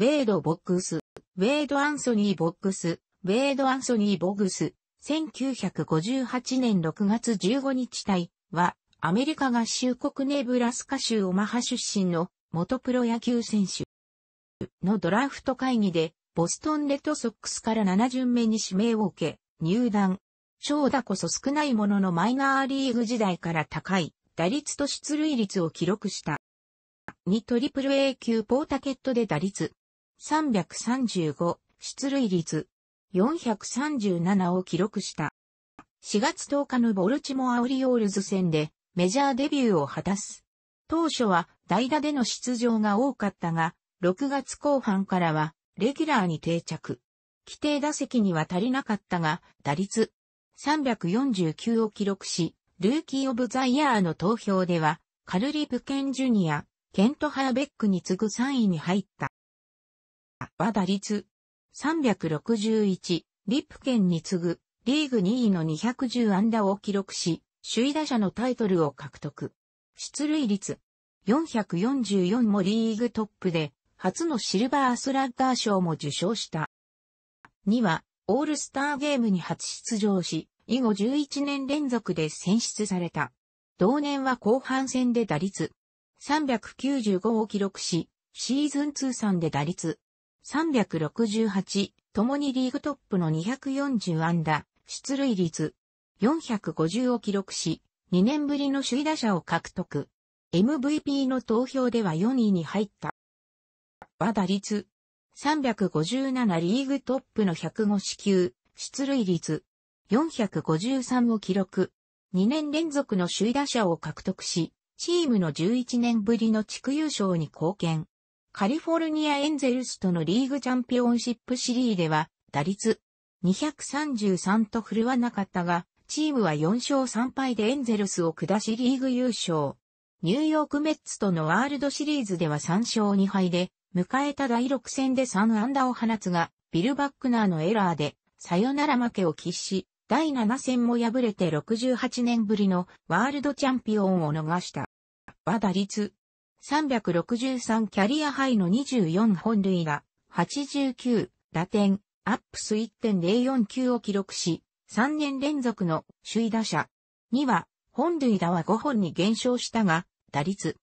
ウェイド・ボックス、ウェイド・アンソニー・ボックス、ウェイド・アンソニー・ボグス、1958年6月15日隊は、アメリカ合衆国ネブラスカ州オマハ出身の元プロ野球選手のドラフト会議で、ボストンレッドソックスから7巡目に指名を受け、入団。長打こそ少ないもののマイナーリーグ時代から高い打率と出塁率を記録した。2トリプル A 級ポータケットで打率335出塁率437を記録した。4月10日のボルチモアオリオールズ戦でメジャーデビューを果たす。当初は代打での出場が多かったが、6月後半からはレギュラーに定着。規定打席には足りなかったが、打率349を記録し、ルーキー・オブ・ザ・イヤーの投票では、カルリ・ブケン・ジュニア、ケント・ハーベックに次ぐ3位に入った。は打率361、リップ県に次ぐリーグ2位の210安打を記録し、首位打者のタイトルを獲得。出塁率444もリーグトップで、初のシルバースラッガー賞も受賞した。2は、オールスターゲームに初出場し、以後11年連続で選出された。同年は後半戦で打率395を記録し、シーズン通算で打率368、共にリーグトップの240安打、出塁率450を記録し、2年ぶりの首位打者を獲得。MVP の投票では4位に入った。和打率357リーグトップの105支球、出塁率453を記録。2年連続の首位打者を獲得し、チームの11年ぶりの地区優勝に貢献。カリフォルニアエンゼルスとのリーグチャンピオンシップシリーでは、打率233と振るわなかったが、チームは4勝3敗でエンゼルスを下しリーグ優勝。ニューヨークメッツとのワールドシリーズでは3勝2敗で、迎えた第6戦で3安打を放つが、ビル・バックナーのエラーで、サヨナラ負けを喫し、第7戦も敗れて68年ぶりのワールドチャンピオンを逃した。は打率363キャリアハイの24本塁打、89、打点、アップス1.049を記録し、3年連続の首位打者。には、本塁打は5本に減少したが、打率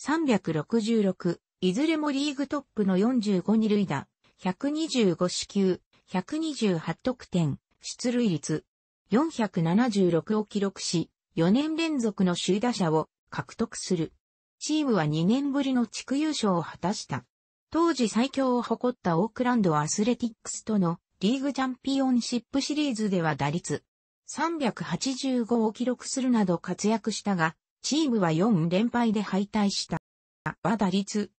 366、いずれもリーグトップの45二塁打、125四球、128得点、出塁率476を記録し、4年連続の首位打者を獲得する。チームは2年ぶりの地区優勝を果たした。当時最強を誇ったオークランドアスレティックスとのリーグチャンピオンシップシリーズでは打率385を記録するなど活躍したが、チームは4連敗で敗退した。は打率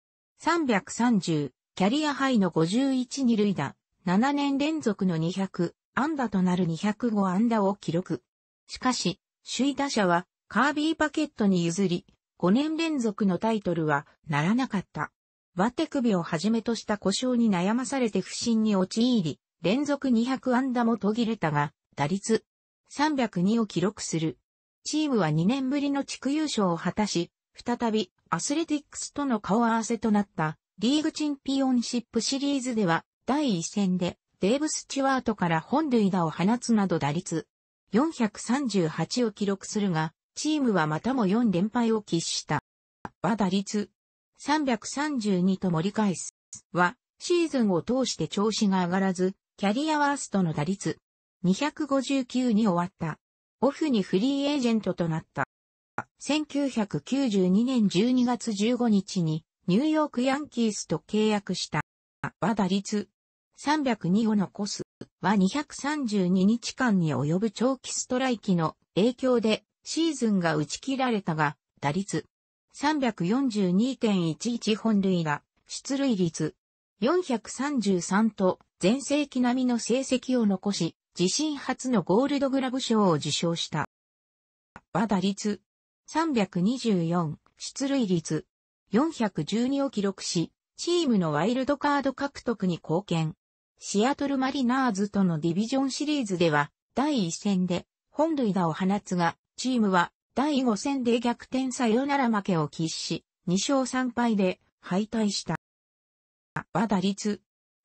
330、キャリアハイの51二塁打、7年連続の200、安打となる205安打を記録。しかし、首位打者はカービーパケットに譲り、5年連続のタイトルはならなかった。ワテ首をはじめとした故障に悩まされて不振に陥り、連続200安打も途切れたが、打率302を記録する。チームは2年ぶりの地区優勝を果たし、再びアスレティックスとの顔合わせとなったリーグチンピオンシップシリーズでは第1戦でデーブ・スチュワートから本塁打を放つなど打率438を記録するが、チームはまたも4連敗を喫した。は打率332と盛り返す。は、シーズンを通して調子が上がらず、キャリアワーストの打率259に終わった。オフにフリーエージェントとなった。1992年12月15日にニューヨークヤンキースと契約した。は打率302を残す。は232日間に及ぶ長期ストライキの影響でシーズンが打ち切られたが、打率342.11本塁打、出塁率433と全盛期並みの成績を残し、自身初のゴールドグラブ賞を受賞した。和打率324、出塁率412を記録し、チームのワイルドカード獲得に貢献。シアトルマリナーズとのディビジョンシリーズでは、第1戦で本塁打を放つが、チームは第5戦で逆転サヨナラ負けを喫し、2勝3敗で敗退した。和打率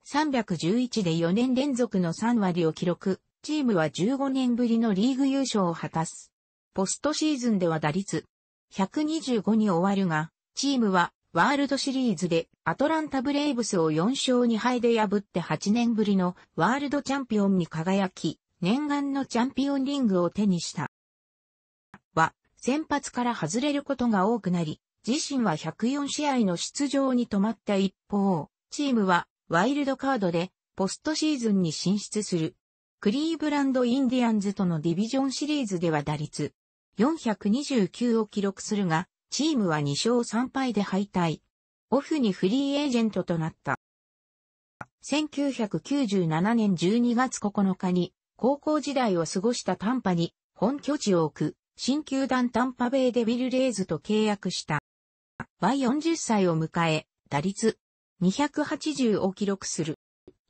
311で4年連続の3割を記録、チームは15年ぶりのリーグ優勝を果たす。ポストシーズンでは打率125に終わるが、チームはワールドシリーズでアトランタブレイブスを4勝2敗で破って8年ぶりのワールドチャンピオンに輝き、念願のチャンピオンリングを手にした。は先発から外れることが多くなり、自身は104試合の出場に止まった一方、チームはワイルドカードでポストシーズンに進出する。クリーブランド・インディアンズとのディビジョンシリーズでは打率429を記録するが、チームは2勝3敗で敗退。オフにフリーエージェントとなった。1997年12月9日に高校時代を過ごした短波に本拠地を置く新球団タンパベイデビルレイズと契約した。は40歳を迎え、打率280を記録する。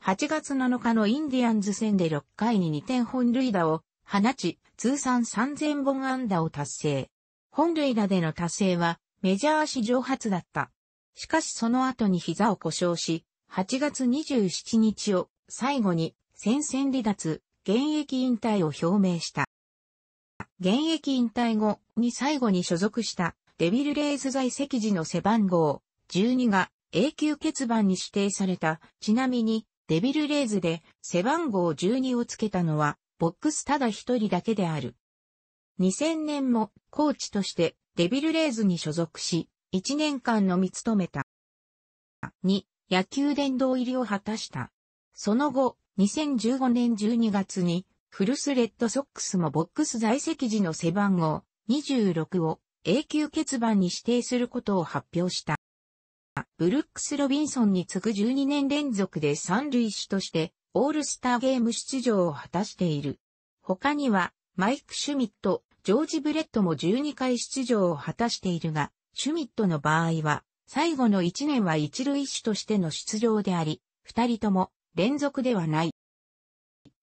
8月7日のインディアンズ戦で6回に2点本塁打を放ち、通算3000本安打を達成。本塁打での達成はメジャー史上初だった。しかしその後に膝を故障し、8月27日を最後に戦線離脱、現役引退を表明した。現役引退後に最後に所属したデビルレイズ在籍時の背番号12が永久欠番に指定された。ちなみにデビルレイズで背番号12をつけたのはボックスただ一人だけである。2000年もコーチとしてデビルレイズに所属し、1年間のみ務めた。2、野球殿堂入りを果たした。その後、2015年12月にフルスレッドソックスもボックス在籍時の背番号26を永久欠番に指定することを発表した。ブルックス・ロビンソンに次ぐ12年連続で三塁手としてオールスターゲーム出場を果たしている。他にはマイク・シュミット、ジョージ・ブレットも12回出場を果たしているが、シュミットの場合は最後の1年は一塁手としての出場であり、2人とも連続ではない。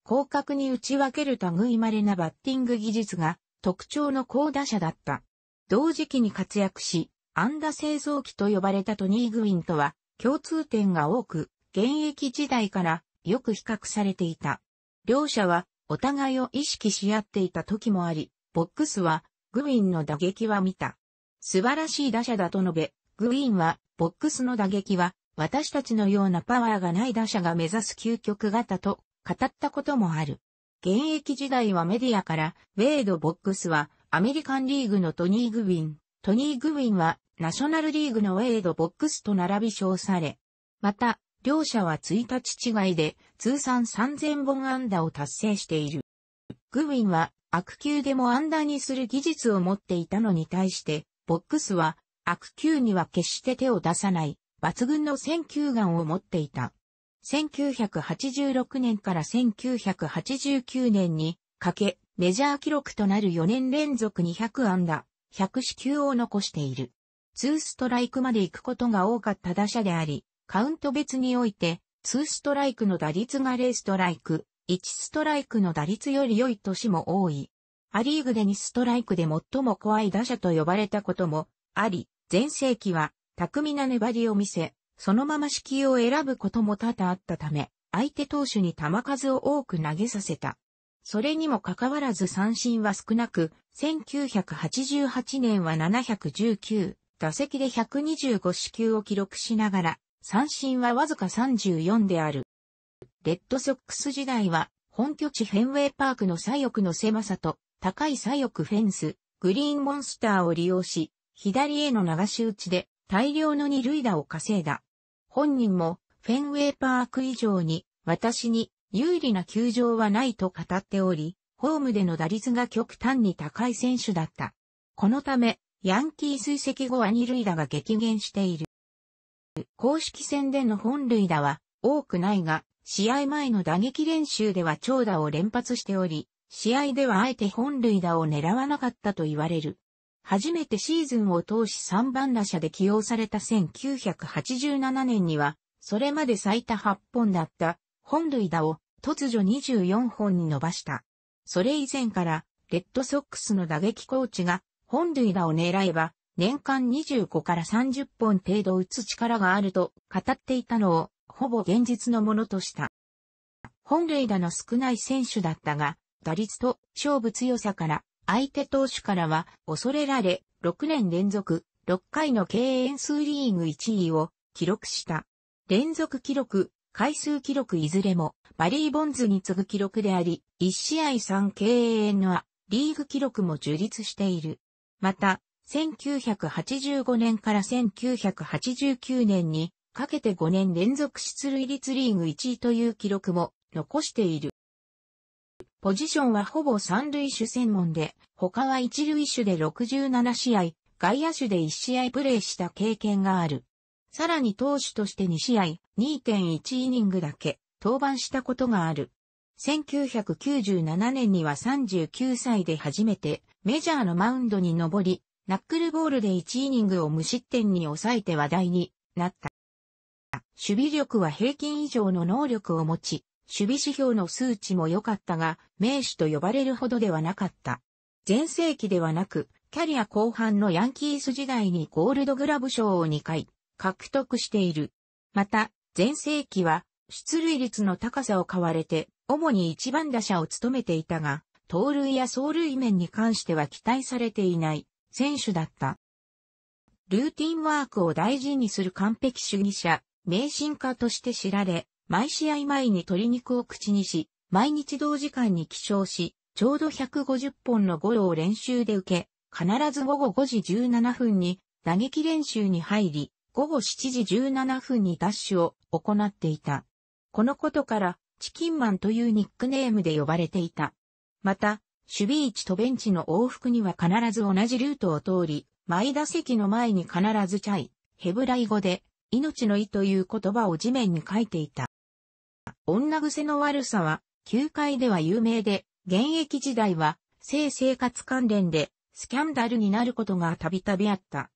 広角に打ち分ける類まれなバッティング技術が特徴の高打者だった。同時期に活躍し、アンダ製造機と呼ばれたトニー・グウィンとは共通点が多く、現役時代からよく比較されていた。両者はお互いを意識し合っていた時もあり、ボックスはグウィンの打撃は見た。素晴らしい打者だと述べ、グウィンはボックスの打撃は私たちのようなパワーがない打者が目指す究極型と語ったこともある。現役時代はメディアから、ウェイド・ボックスはアメリカンリーグのトニー・グウィン、トニー・グウィンはナショナルリーグのウェイド・ボックスと並び称され、また、両者は1日違いで通算3000本安打を達成している。グウィンは悪球でも安打にする技術を持っていたのに対して、ボックスは悪球には決して手を出さない抜群の選球眼を持っていた。1986年から1989年にかけ、メジャー記録となる4年連続200安打、100四球を残している。2ストライクまで行くことが多かった打者であり、カウント別において、2ストライクの打率が0ストライク、1ストライクの打率より良い年も多い。アリーグで2ストライクで最も怖い打者と呼ばれたこともあり、前世紀は巧みな粘りを見せ、そのまま式を選ぶことも多々あったため、相手投手に球数を多く投げさせた。それにもかかわらず三振は少なく、1988年は719、打席で125四球を記録しながら、三振はわずか34である。レッドソックス時代は、本拠地フェンウェイパークの左翼の狭さと、高い左翼フェンス、グリーンモンスターを利用し、左への流し打ちで大量の二塁打を稼いだ。本人もフェンウェイパーク以上に私に有利な球場はないと語っており、ホームでの打率が極端に高い選手だった。このため、ヤンキー追跡後は二塁打が激減している。公式戦での本塁打は多くないが、試合前の打撃練習では長打を連発しており、試合ではあえて本塁打を狙わなかったと言われる。初めてシーズンを通し3番打者で起用された1987年には、それまで最多8本だった本塁打を突如24本に伸ばした。それ以前から、レッドソックスの打撃コーチが本塁打を狙えば、年間25から30本程度打つ力があると語っていたのを、ほぼ現実のものとした。本塁打の少ない選手だったが、打率と勝負強さから相手投手からは恐れられ、6年連続6回の敬遠数リーグ1位を記録した。連続記録、回数記録いずれもバリー・ボンズに次ぐ記録であり、1試合3敬遠のリーグ記録も樹立している。また、1985年から1989年にかけて5年連続出塁率リーグ1位という記録も残している。ポジションはほぼ三塁手専門で、他は一塁手で67試合、外野手で1試合プレーした経験がある。さらに投手として2試合、2.1イニングだけ、登板したことがある。1997年には39歳で初めてメジャーのマウンドに登り、ナックルボールで1イニングを無失点に抑えて話題になった。守備力は平均以上の能力を持ち、守備指標の数値も良かったが、名手と呼ばれるほどではなかった。前世紀ではなく、キャリア後半のヤンキース時代にゴールドグラブ賞を2回獲得している。また、前世紀は出塁率の高さを買われて、主に一番打者を務めていたが、盗塁や走塁面に関しては期待されていない選手だった。ルーティンワークを大事にする完璧主義者、迷信家として知られ、毎試合前に鶏肉を口にし、毎日同時間に起床し、ちょうど150本のゴロを練習で受け、必ず午後5時17分に打撃練習に入り、午後7時17分にダッシュを行っていた。このことから、チキンマンというニックネームで呼ばれていた。また、守備位置とベンチの往復には必ず同じルートを通り、毎打席の前に必ずチャイ、ヘブライ語で、命の意という言葉を地面に書いていた。女癖の悪さは、球界では有名で、現役時代は、性生活関連で、スキャンダルになることがたびたびあった。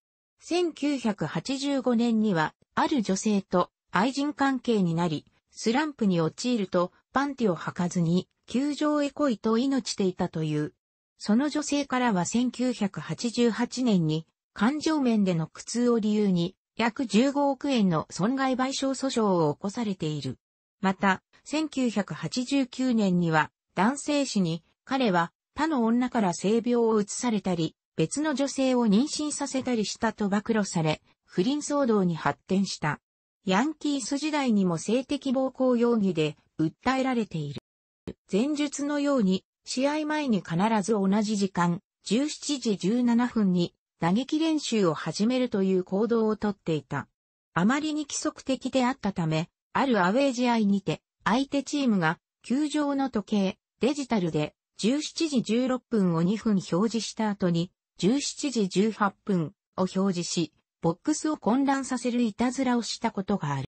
1985年には、ある女性と愛人関係になり、スランプに陥ると、パンティを履かずに、球場へ来いと命していたという。その女性からは1988年に、感情面での苦痛を理由に、約15億円の損害賠償訴訟を起こされている。また、1989年には男性誌に彼は他の女から性病を移されたり、別の女性を妊娠させたりしたと暴露され、不倫騒動に発展した。ヤンキース時代にも性的暴行容疑で訴えられている。前述のように、試合前に必ず同じ時間、17時17分に打撃練習を始めるという行動をとっていた。あまりに規則的であったため、あるアウェー試合にて、相手チームが、球場の時計、デジタルで、17時16分を2分表示した後に、17時18分を表示し、ボックスを混乱させるいたずらをしたことがある。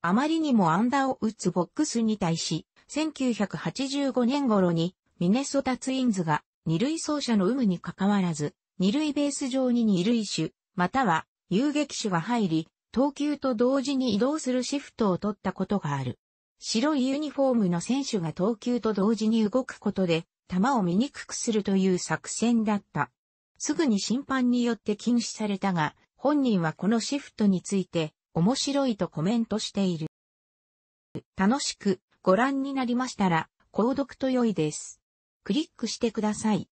あまりにもアンダーを打つボックスに対し、1985年頃にミネソタツインズが二塁走者の有無に関わらず、二塁ベース上に二塁手、または遊撃手が入り、投球と同時に移動するシフトを取ったことがある。白いユニフォームの選手が投球と同時に動くことで、球を見にくくするという作戦だった。すぐに審判によって禁止されたが、本人はこのシフトについて面白いとコメントしている。楽しくご覧になりましたら、購読と良いです。クリックしてください。